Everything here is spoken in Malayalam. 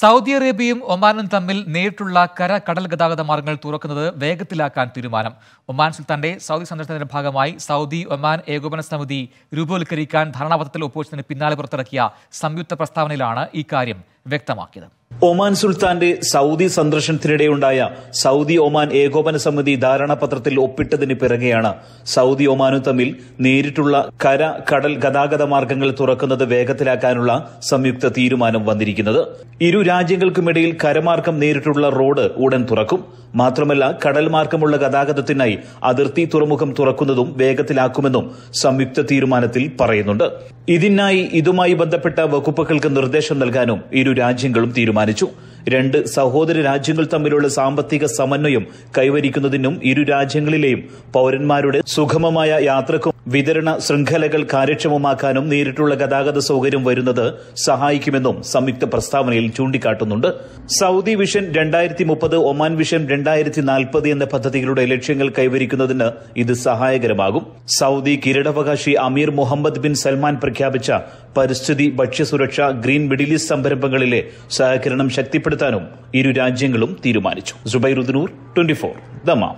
സൗദി അറേബ്യയും ഒമാനും തമ്മിൽ നേരിട്ടുള്ള കര കടൽ ഗതാഗത മാർഗങ്ങൾ തുറക്കുന്നത് വേഗത്തിലാക്കാൻ തീരുമാനം ഒമാൻ സുൽത്താന്റെ സൗദി സന്ദർശനത്തിന്റെ ഭാഗമായി സൗദി ഒമാൻ ഏകോപന സമിതി രൂപവൽക്കരിക്കാൻ ധാരണാപത്രത്തിൽ ഒപ്പുവച്ചതിന് പിന്നാലെ പുറത്തിറക്കിയ സംയുക്ത പ്രസ്താവനയിലാണ് ഇക്കാര്യം വ്യക്തമാക്കിയത് ഒമാൻ സുൽത്താന്റെ സൗദി സന്ദർശനത്തിനിടെയുണ്ടായ സൗദി ഒമാൻ ഏകോപന സമിതി ധാരണാപത്രത്തിൽ ഒപ്പിട്ടതിന് പിറകെയാണ് സൗദി ഒമാനും തമ്മിൽ നേരിട്ടുള്ള കര കടൽ ഗതാഗത മാർഗങ്ങൾ തുറക്കുന്നത് വേഗത്തിലാക്കാനുള്ള സംയുക്ത തീരുമാനം വന്നിരിക്കുന്നത് ഇരു രാജ്യങ്ങൾക്കുമിടയിൽ കരമാർഗം നേരിട്ടുള്ള റോഡ് ഉടൻ തുറക്കും മാത്രമല്ല കടൽ മാർഗമുള്ള ഗതാഗതത്തിനായി അതിർത്തി തുറമുഖം തുറക്കുന്നതും വേഗത്തിലാക്കുമെന്നും സംയുക്ത തീരുമാനത്തിൽ പറയുന്നുണ്ട് ഇതിനായി ഇതുമായി ബന്ധപ്പെട്ട വകുപ്പുകൾക്ക് നിർദ്ദേശം നൽകാനും ഇരു രാജ്യങ്ങളും തീരുമാനിച്ചു തീരുമാനിച്ചു രണ്ട് സഹോദര രാജ്യങ്ങൾ തമ്മിലുള്ള സാമ്പത്തിക സമന്വയം കൈവരിക്കുന്നതിനും ഇരു രാജ്യങ്ങളിലെയും പൌരന്മാരുടെ സുഗമമായ യാത്രക്കും വിതരണ ശൃംഖലകൾ കാര്യക്ഷമമാക്കാനും നേരിട്ടുള്ള ഗതാഗത സൌകര്യം വരുന്നത് സഹായിക്കുമെന്നും സംയുക്ത പ്രസ്താവനയിൽ ചൂണ്ടിക്കാട്ടുന്നുണ്ട് സൌദി വിഷൻ രണ്ടായിരത്തി മുപ്പത് ഒമാൻ വിഷൻ രണ്ടായിരത്തി നാൽപ്പത് എന്ന പദ്ധതികളുടെ ലക്ഷ്യങ്ങൾ കൈവരിക്കുന്നതിന് ഇത് സഹായകരമാകും സൌദി കിരീടാവകാശി അമീർ മുഹമ്മദ് ബിൻ സൽമാൻ പ്രഖ്യാപിച്ച പരിസ്ഥിതി ഭക്ഷ്യസുരക്ഷ ഗ്രീൻ മിഡിലിസ്റ്റ് സംരംഭങ്ങളിലെ സഹകരണം ശക്തിപ്പെടുത്താനും ഇരു രാജ്യങ്ങളും തീരുമാനിച്ചു സുബൈറുദ്ദൂർ ദമാം